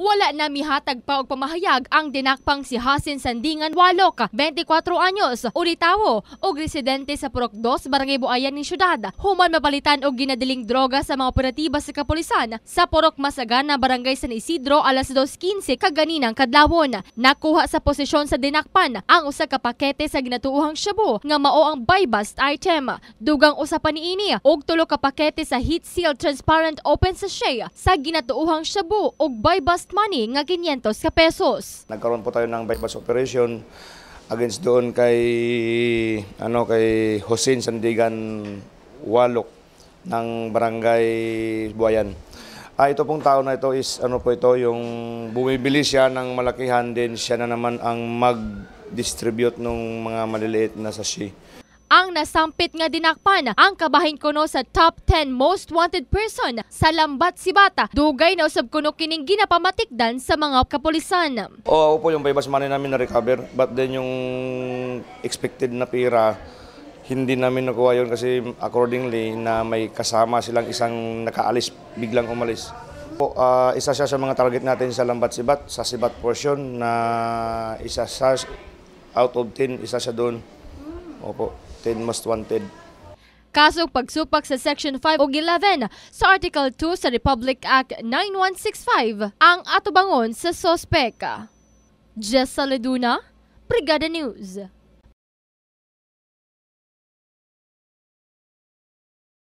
wala na mihatag pa og pamahayag ang dinakpang si Hasin Sandingan Walok, 24 anyos, ulitawo, og residente sa Purok 2, Barangay Buayan ni syudad, human mapalitan og ginadiling droga sa mga operatiba sa kapulisan sa Purok Masagana, Barangay San Isidro, alas 2.15 kaganinang kadlawon. Nakuha sa posisyon sa dinakpan ang usa ka pakete sa ginatuohang shabu nga mao ang buy-bust item. Dugang usa pa niini og tulo ka pakete sa heat seal transparent open sachet sa ginatuohang shabu og buy-bust arrest money nga 500 ka pesos. Nagkaroon po tayo ng bypass operation against doon kay ano kay Hosin Sandigan Walok ng Barangay Buayan. Ah, ito pong tao na ito is ano po ito yung bumibili siya ng malakihan din siya na naman ang mag-distribute ng mga maliliit na sashi ang nasampit nga dinakpan ang kabahin kuno sa top 10 most wanted person sa Lambat Sibata. Dugay na usab kuno kining ginapamatikdan sa mga kapulisan. Oo oh, po yung paybas money namin na recover but then yung expected na pira hindi namin nakuha yon kasi accordingly na may kasama silang isang nakaalis, biglang umalis. Po, uh, ah, isa siya sa mga target natin sa Lambat Sibat, sa Sibat portion na isa sa out of 10, isa siya doon. Opo ten most wanted. Kasong pagsupak sa Section 5 o 11 sa Article 2 sa Republic Act 9165 ang atubangon sa sospek. Jessa Leduna, Brigada News.